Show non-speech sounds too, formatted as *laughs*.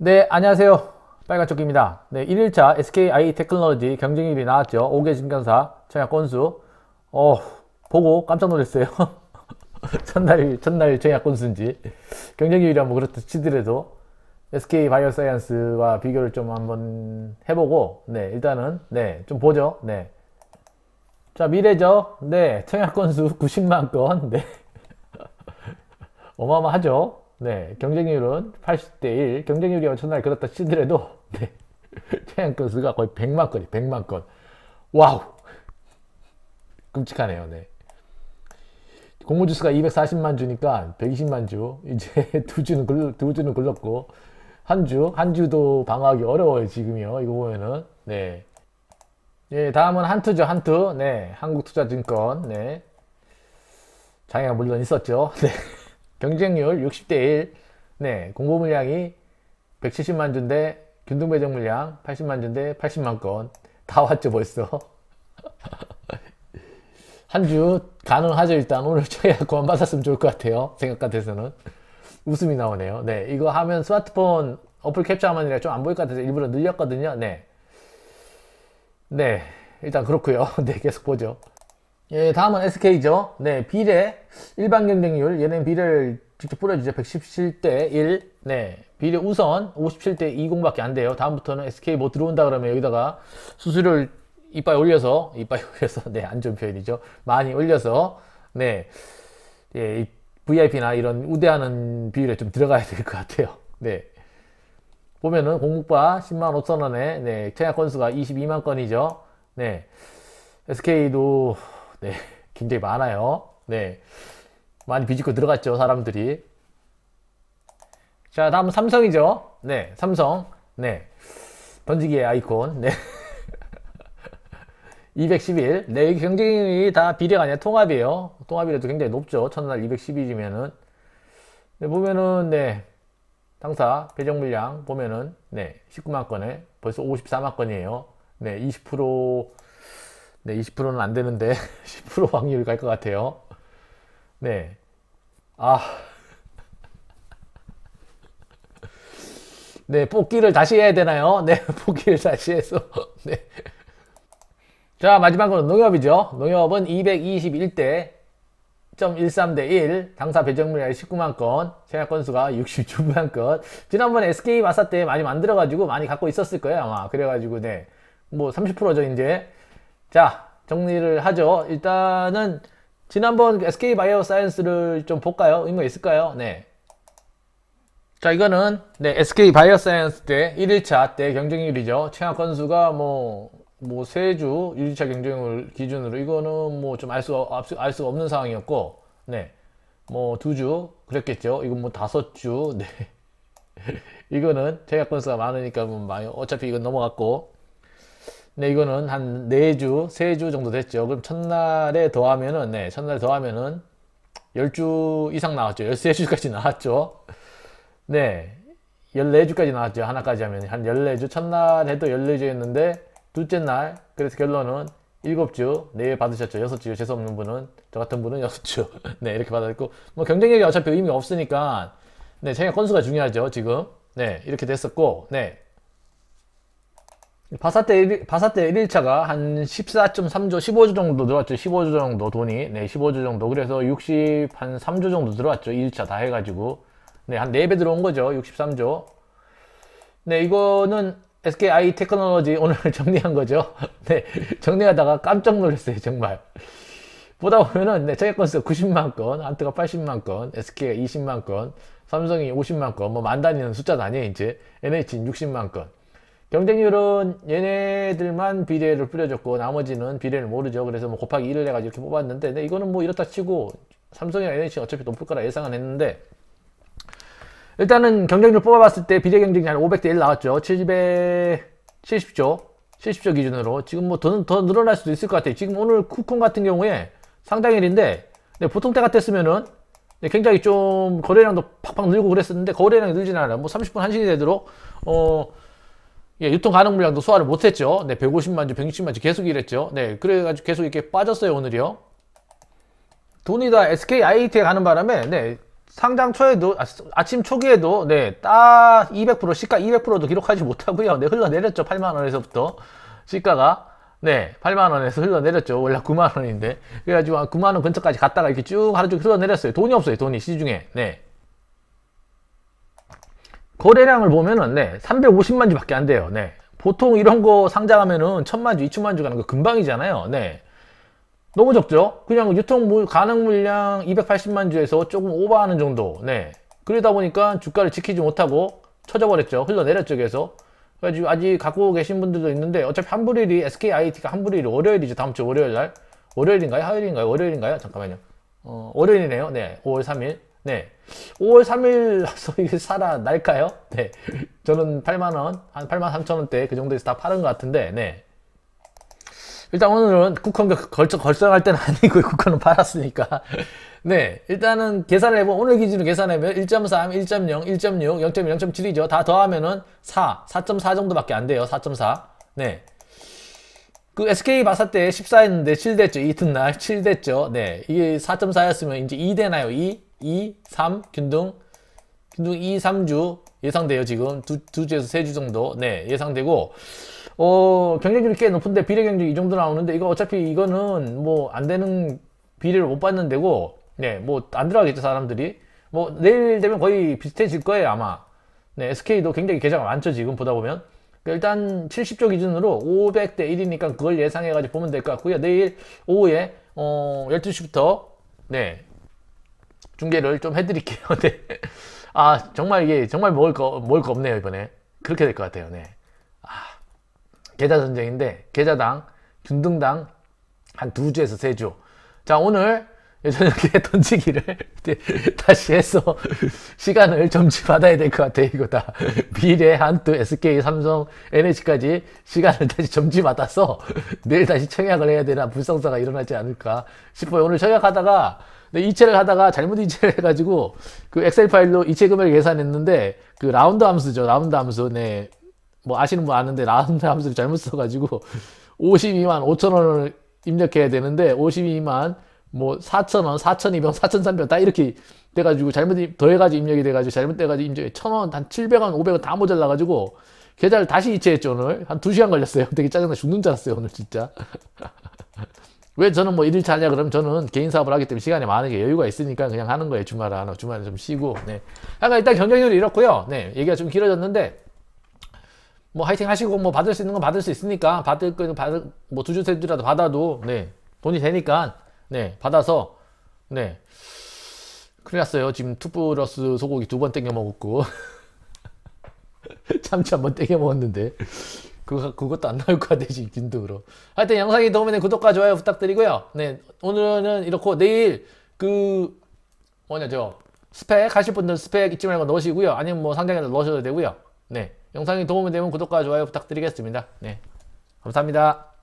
네, 안녕하세요. 빨간쪽입니다. 네, 1일차 SKI 테크놀로지 경쟁률이 나왔죠. 5개 증권사 청약 건수. 어, 보고 깜짝 놀랐어요. *laughs* 첫날, 첫날 청약 건수인지. 경쟁률이라 뭐 그렇듯 치더라도 SK 바이오사이언스와 비교를 좀 한번 해보고, 네, 일단은, 네, 좀 보죠. 네. 자, 미래죠. 네, 청약 건수 90만 *laughs* 건. 네. *laughs* 어마어마하죠. 네, 경쟁률은 80대 1. 경쟁률이 엄청나게 그렇다 치더라도, 네. *laughs* 최양 건수가 거의 100만 건이, 100만 건. 와우! 끔찍하네요, 네. 공모주 수가 240만 주니까 120만 주. 이제 *laughs* 두 주는 굴, 두 주는 글렀고, 한 주, 한 주도 방어하기 어려워요, 지금이요. 이거 보면은, 네. 예, 다음은 한투죠, 한투. 네. 한국투자증권, 네. 장애가 물론 있었죠. *laughs* 네. 경쟁률 60대 1. 네, 공고 물량이 170만 주인데 균등 배정 물량 80만 주인데 80만 건. 다 왔죠 벌써. *laughs* 한 주 가능하죠 일단 오늘 저희가 구안 받았으면 좋을 것 같아요 생각 같아서는 웃음이 나오네요 네 이거 하면 스마트폰 어플 캡처하면이라 좀 안 보일 것 같아서 일부러 늘렸거든요 네네 네, 일단 그렇고요 *laughs* 네 계속 보죠 예, 다음은 SK죠. 네, 비례 일반 경쟁률 얘는 비례를 직접 뿌려주죠. 117대 1. 네, 비례 우선 57대 20밖에 안 돼요. 다음부터는 SK 뭐 들어온다 그러면 여기다가 수수료를 이빨 올려서 이빨 올려서 네, 안 좋은 표현이죠. 많이 올려서 네, 예, VIP나 이런 우대하는 비율에 좀 들어가야 될 것 같아요. 네. 보면은 공목바 10만 5천 원에 네, 청약 건수가 22만 건이죠. 네. SK도 네, 굉장히 많아요. 네, 많이 비집고 들어갔죠, 사람들이. 자, 다음 삼성이죠. 네, 삼성. 네, 던지기의 아이콘. 네. 211. *laughs* 네, 이게 굉장히 다 비례가 아니라 통합이에요. 통합이라도 굉장히 높죠. 첫날 211이면은. 네, 보면은, 네. 당사 배정 물량 보면은, 네. 19만 건에 벌써 54만 건이에요. 네, 20% 네, 20%는 안 되는데 10% 확률 갈 것 같아요. 네. 아. *laughs* 네, 뽑기를 다시 해야 되나요? 네, 뽑기를 *laughs* 다시 해서. *laughs* 네. 자, 마지막으로 농협이죠. 농협은 221대 13대 1, 당사 배정물이 19만 건, 제약 건수가 66만 건. 지난번에 SK 마사 때 많이 만들어가지고 많이 갖고 있었을 거예요, 아마. 그래가지고, 네. 뭐, 30%죠, 이제. 자, 정리를 하죠. 일단은 지난번 SK 바이오 사이언스를 좀 볼까요? 의미 있을까요? 네. 자, 이거는 네, SK 바이오 사이언스 때 1일차 때 경쟁률이죠. 최하 건수가 뭐뭐 세주 1지차 경쟁률 기준으로 이거는 뭐 좀 알수 알수 없는 상황이었고 네뭐 두주 그랬겠죠 이건 뭐 다섯 주네 *laughs* 이거는 제약 건수가 많으니까 뭐 많이 어차피 이건 넘어갔고 네, 이거는 한 4주, 3주 정도 됐죠. 그럼 첫날에 더하면은, 네, 첫날 더하면은 10주 이상 나왔죠. 13주까지 나왔죠. 네, 14주까지 나왔죠. 하나까지 하면. 한 14주. 첫날 해도 14주였는데, 둘째 날, 그래서 결론은 7주, 내일 받으셨죠. 6주. 재수없는 분은, 저 같은 분은 6주. *laughs* 네, 이렇게 받았고. 뭐 경쟁력이 어차피 의미가 없으니까, 네, 자기가 건수가 중요하죠. 지금. 네, 이렇게 됐었고, 네. 바사테 1, 바사테 1일차가 한 14.3조, 15조 정도 들어왔죠. 15조 정도 돈이. 네, 15조 정도. 그래서 60, 한 3조 정도 들어왔죠. 1차 다 해가지고. 네, 한 4배 들어온 거죠. 63조. 네, 이거는 SKI 테크놀로지 오늘 *laughs* 정리한 거죠. 네, 정리하다가 깜짝 놀랐어요. 정말. 보다 보면은, 네, 저희 건수 90만 건, 안트가 80만 건, SK가 20만 건, 삼성이 50만 건, 뭐 만 단위는 숫자도 아니에요, 이제. NH는 60만 건. 경쟁률은 얘네들만 비례를 뿌려줬고 나머지는 비례를 모르죠. 그래서 뭐 곱하기 1을 해가지고 이렇게 뽑았는데 근데 이거는 뭐 이렇다 치고 삼성이나 n h 어차피 높을 거라 예상은 했는데 일단은 경쟁률 뽑아봤을 때 비례 경쟁률 이한 500대 1 나왔죠. 700, 70조, 70조 기준으로 지금 뭐더더 늘어날 수도 있을 것 같아요. 지금 오늘 쿠콘 같은 경우에 상당일인데 보통 때 같았으면은 굉장히 좀 거래량도 팍팍 늘고 그랬었는데 거래량이 늘진 않아요. 뭐 30분 1시간 이 되도록 어 예, 유통 가능 물량도 소화를 못했죠. 네, 150만 주, 160만 주 계속 이랬죠. 네, 그래가지고 계속 이렇게 빠졌어요, 오늘이요. 돈이 다 SK IAT에 가는 바람에, 네, 상장 초에도, 아, 침 초기에도, 네, 딱 200%, 시가 200%도 기록하지 못하고요. 네, 흘러내렸죠. 8만원에서부터. 시가가. 네, 8만원에서 흘러내렸죠. 원래 9만원인데. 그래가지고 9만원 근처까지 갔다가 이렇게 쭉 하루 종일 흘러내렸어요. 돈이 없어요, 돈이, 시중에. 네. 거래량을 보면은 네 350만 주밖에 안 돼요 네 보통 이런 거 상장하면은 천만 주, 이천만 주 가는 거 금방이잖아요 네 너무 적죠 그냥 유통 가능 물량 280만 주에서 조금 오버하는 정도 네 그러다 보니까 주가를 지키지 못하고 쳐져버렸죠 흘러내려쪽에서 그래가지고 아직 갖고 계신 분들도 있는데 어차피 한불일이 SKIT가 한불일이 월요일이죠 다음 주 월요일 날 월요일인가요? 화요일인가요? 월요일인가요? 잠깐만요. 어, 월요일이네요. 네, 5월 3일. 네. 5월 3일 살아날까요? 네. 저는 8만원, 한 8만 3천원대 그 정도에서 다 파는 것 같은데, 네. 일단 오늘은 쿠컨 걸쩍 걸쩍할 때는 *laughs* 아니고 쿠컨은 팔았으니까 네 일단은 계산을 해보면 오늘 기준으로 계산하면 1.3, 1.0, 1.6, 0 0.7이죠 다 더하면은 4, 4.4 정도밖에 안 돼요 4.4네 그 SK 바사 때 14했는데 7 됐죠 이튿날 7 됐죠 네 이게 4.4였으면 이제 2 되나요 2? 2, 3 균등 균등 2, 3주 예상돼요 지금 두, 두 주에서 세 주 정도 네 예상되고 어 경쟁률이 꽤 높은데 비례 경쟁이 정도 나오는데 이거 어차피 이거는 뭐 안 되는 비례를 못 받는 데고 네 뭐 안 들어가겠죠 사람들이 뭐 내일 되면 거의 비슷해질 거예요 아마 네 SK도 굉장히 계좌가 많죠 지금 보다 보면 그러니까 일단 70조 기준으로 500대 1이니까 그걸 예상해가지고 보면 될 것 같고요. 내일 오후에 어 12시부터 네 중계를 좀 해드릴게요. *laughs* 네. 아, 정말 이게, 정말 먹을 거, 먹을 거 없네요, 이번에. 그렇게 될 것 같아요, 네. 아, 계좌 전쟁인데, 계좌당, 균등당 한 두 주에서 세 주. 자, 오늘 *laughs* 저녁에 던지기를 다시 해서 시간을 점지받아야될 것 같아요. 이거 다. 미래, 한두, SK, 삼성, NH까지 시간을 다시 점치받아서 내일 다시 청약을 해야 되나 불상사가 일어나지 않을까 싶어요. 오늘 청약하다가 네, 이체를 하다가 잘못 이체를 해가지고 그 엑셀 파일로 이체 금액을 계산했는데 그 라운드 함수죠. 라운드 함수. 네. 뭐 아시는 분 아는데 라운드 함수를 잘못 써가지고 52만 5천 원을 입력해야 되는데 52만 뭐 4,000원, 4,200원, 4,300원 다 이렇게 돼가지고 잘못 더해가지고 입력이 돼가지고 잘못돼가지고 입력이 1,000원, 한 700원, 500원 다 모자라가지고 계좌를 다시 이체했죠 오늘 한 2시간 걸렸어요 *laughs* 되게 짜증나 죽는 줄 알았어요 오늘 진짜 *laughs* 왜 저는 뭐 1일차 하냐 그러면 저는 개인 사업을 하기 때문에 시간이 많은게 여유가 있으니까 그냥 하는 거예요 주말에 하나 주말에 좀 쉬고 네그러까 일단 경쟁률이 이렇고요 네 얘기가 좀 길어졌는데 뭐화이팅 하시고 뭐 받을 수 있는 건 받을 수 있으니까 받을 거는 받을 뭐두 주 세 주라도 받아도 네 돈이 되니까 네, 받아서, 네. 큰일 났어요. 지금 투브러스 소고기 두 번 땡겨 먹었고. *laughs* 참치 한 번 땡겨 먹었는데. 그거, 그것도 안 나올 것 같아, 지금 빈도로. 하여튼 영상이 도움이 되면 구독과 좋아요 부탁드리고요. 네, 오늘은 이렇고, 내일 그, 뭐냐, 저, 스펙 하실 분들 스펙 잊지 말고 넣으시고요. 아니면 뭐 상장에 넣으셔도 되고요. 네, 영상이 도움이 되면 구독과 좋아요 부탁드리겠습니다. 네, 감사합니다.